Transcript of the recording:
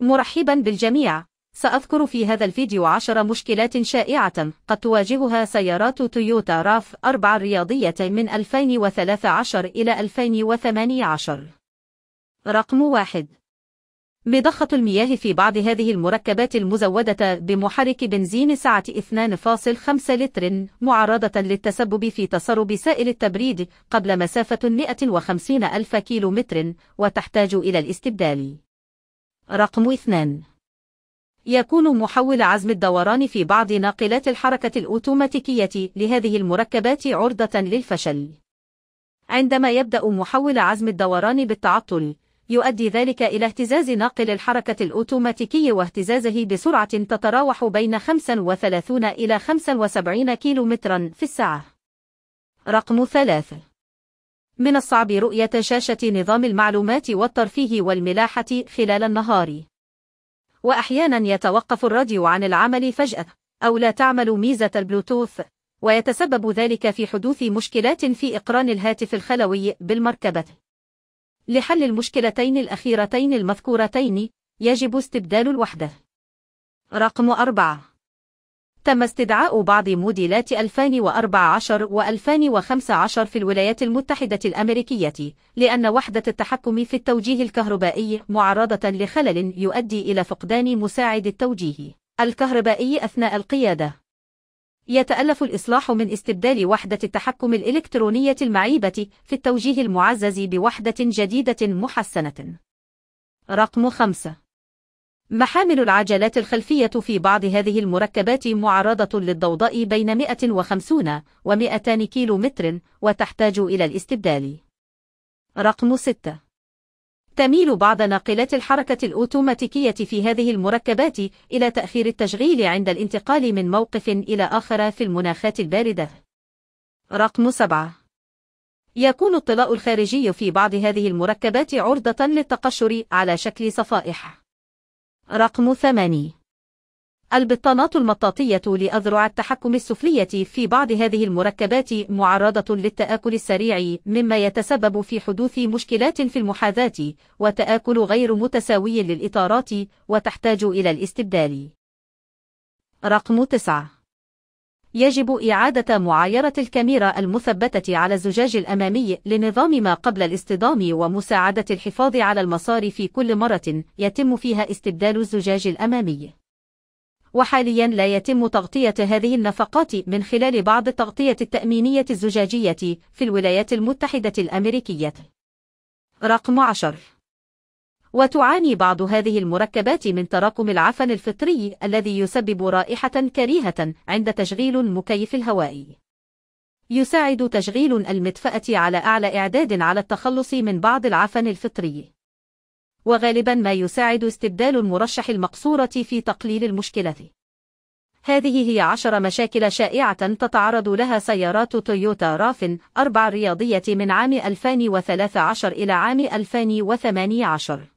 مرحبا بالجميع سأذكر في هذا الفيديو عشر مشكلات شائعة قد تواجهها سيارات تويوتا راف 4 الرياضية من 2013 إلى 2018 رقم 1 مضخة المياه في بعض هذه المركبات المزودة بمحرك بنزين سعة 2.5 لتر معرضة للتسبب في تسرب سائل التبريد قبل مسافة 150 ألف كيلومتر وتحتاج إلى الاستبدال رقم 2 يكون محول عزم الدوران في بعض ناقلات الحركة الأوتوماتيكية لهذه المركبات عرضة للفشل. عندما يبدأ محول عزم الدوران بالتعطل، يؤدي ذلك إلى اهتزاز ناقل الحركة الأوتوماتيكي واهتزازه بسرعة تتراوح بين 35 إلى 75 كيلومترا في الساعة. رقم 3 من الصعب رؤية شاشة نظام المعلومات والترفيه والملاحة خلال النهار. وأحيانا يتوقف الراديو عن العمل فجأة، أو لا تعمل ميزة البلوتوث، ويتسبب ذلك في حدوث مشكلات في إقران الهاتف الخلوي بالمركبة. لحل المشكلتين الأخيرتين المذكورتين، يجب استبدال الوحدة. رقم 4 تم استدعاء بعض موديلات 2014 و 2015 في الولايات المتحدة الأمريكية لأن وحدة التحكم في التوجيه الكهربائي معرضة لخلل يؤدي إلى فقدان مساعد التوجيه الكهربائي أثناء القيادة يتألف الإصلاح من استبدال وحدة التحكم الإلكترونية المعيبة في التوجيه المعزز بوحدة جديدة محسنة. رقم 5 محامل العجلات الخلفية في بعض هذه المركبات معرضة للضوضاء بين 150 و 200 كيلو متر وتحتاج إلى الاستبدال. رقم 6 تميل بعض ناقلات الحركة الأوتوماتيكية في هذه المركبات إلى تأخير التشغيل عند الانتقال من موقف إلى آخر في المناخات الباردة. رقم 7 يكون الطلاء الخارجي في بعض هذه المركبات عرضة للتقشر على شكل صفائح. رقم 8 البطانات المطاطية لأذرع التحكم السفلية في بعض هذه المركبات معرضة للتآكل السريع مما يتسبب في حدوث مشكلات في المحاذاة وتآكل غير متساوي للإطارات وتحتاج إلى الاستبدال. رقم 9 يجب إعادة معايرة الكاميرا المثبتة على الزجاج الأمامي لنظام ما قبل الاصطدام ومساعدة الحفاظ على المسار في كل مرة يتم فيها استبدال الزجاج الأمامي. وحاليا لا يتم تغطية هذه النفقات من خلال بعض التغطية التأمينية الزجاجية في الولايات المتحدة الأمريكية. رقم 10 وتعاني بعض هذه المركبات من تراكم العفن الفطري الذي يسبب رائحة كريهة عند تشغيل المكيف الهوائي. يساعد تشغيل المدفأة على أعلى إعداد على التخلص من بعض العفن الفطري. وغالبا ما يساعد استبدال المرشح المقصورة في تقليل المشكلة. هذه هي عشر مشاكل شائعة تتعرض لها سيارات تويوتا رافن 4 الرياضية من عام 2013 إلى عام 2018